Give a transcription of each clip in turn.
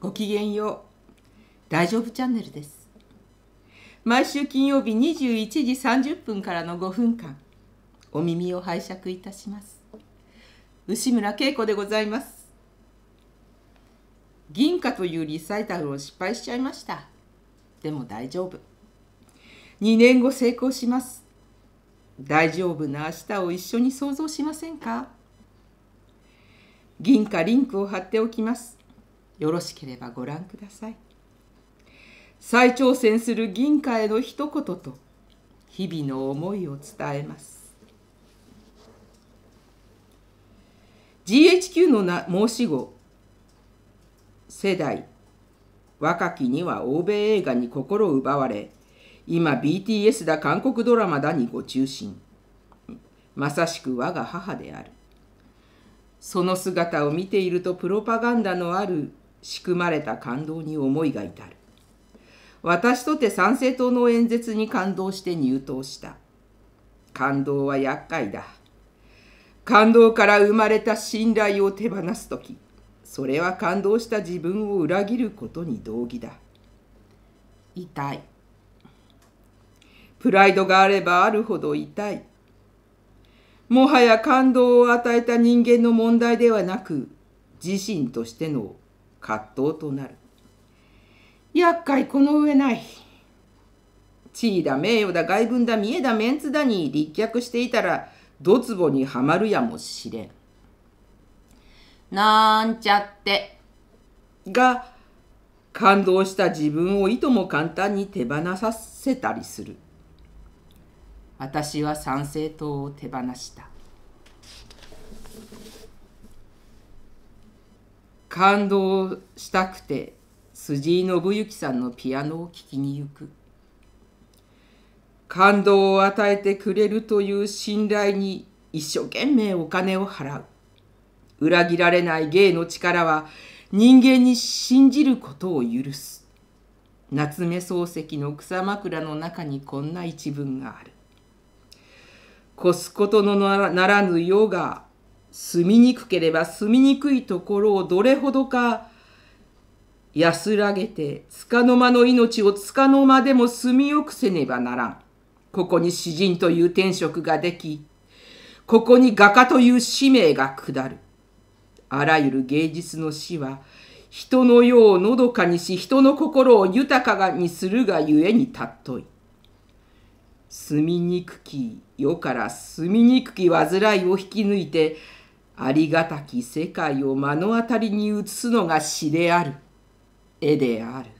ごきげんよう。大丈夫チャンネルです。毎週金曜日21時30分からの5分間、お耳を拝借いたします。牛村恵子でございます。銀貨というリサイタルを失敗しちゃいました。でも大丈夫。2年後成功します。大丈夫な明日を一緒に想像しませんか銀貨リンクを貼っておきます。よろしければご覧ください再挑戦する銀河への一言と日々の思いを伝えます GHQ のな申し子世代若きには欧米映画に心を奪われ今 BTS だ韓国ドラマだにご中心まさしく我が母であるその姿を見ているとプロパガンダのある仕組まれた感動に思いが至る。私とて参政党の演説に感動して入党した。感動は厄介だ。感動から生まれた信頼を手放すとき、それは感動した自分を裏切ることに同義だ。痛い。プライドがあればあるほど痛い。もはや感動を与えた人間の問題ではなく、自身としての葛藤となる厄介この上ない地位だ名誉だ外文だ見栄だメンツだに立脚していたらドツボにはまるやもしれんなんちゃってが感動した自分をいとも簡単に手放させたりする私は参政党を手放した感動したくて辻井信行さんのピアノを聴きに行く。感動を与えてくれるという信頼に一生懸命お金を払う。裏切られない芸の力は人間に信じることを許す。夏目漱石の草枕の中にこんな一文がある。こすことのならぬ世が住みにくければ住みにくいところをどれほどか安らげて、つかの間の命をつかの間でも住みよくせねばならん。ここに詩人という天職ができ、ここに画家という使命が下る。あらゆる芸術の死は、人の世をのどかにし、人の心を豊かにするがゆえにたっとい。住みにくき世から住みにくき煩いを引き抜いて、ありがたき世界を目の当たりに映すのが詩である。絵である。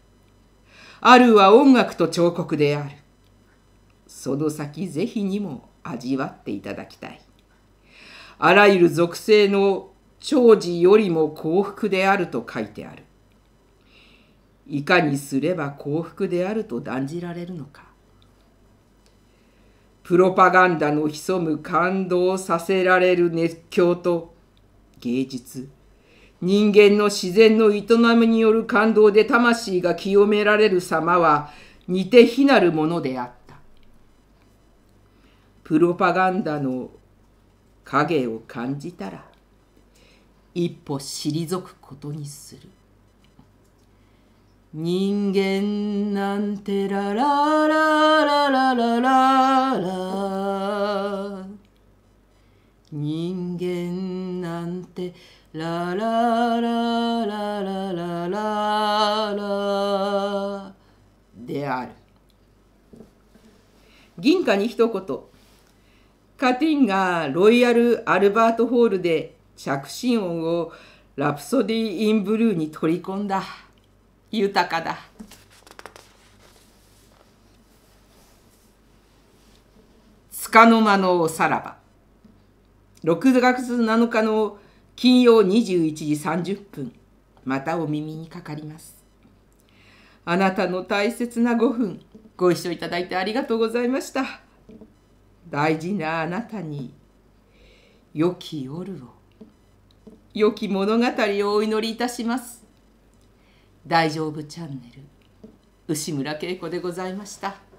あるは音楽と彫刻である。その先是非にも味わっていただきたい。あらゆる属性の長寿よりも幸福であると書いてある。いかにすれば幸福であると断じられるのか。プロパガンダの潜む感動させられる熱狂と芸術人間の自然の営みによる感動で魂が清められる様は似て非なるものであったプロパガンダの影を感じたら一歩退くことにする人間なんてララララララララ人間なんてララララララララである銀貨に一言カティンがロイヤル・アルバート・ホールで着信音をラプソディ・イン・ブルーに取り込んだ。豊かだ束の間のさらば6月7日の金曜21時30分またお耳にかかりますあなたの大切な5分ご一緒いただいてありがとうございました大事なあなたに良き夜を良き物語をお祈りいたします大丈夫チャンネル牛村恵子でございました。